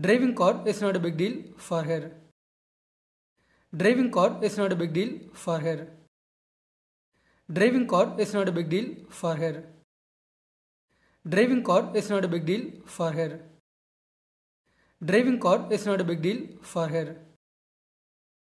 Driving car is not a big deal for her. Driving car is not a big deal for her. Driving car is not a big deal for her. Driving car is not a big deal for her. Driving car is not a big deal for her.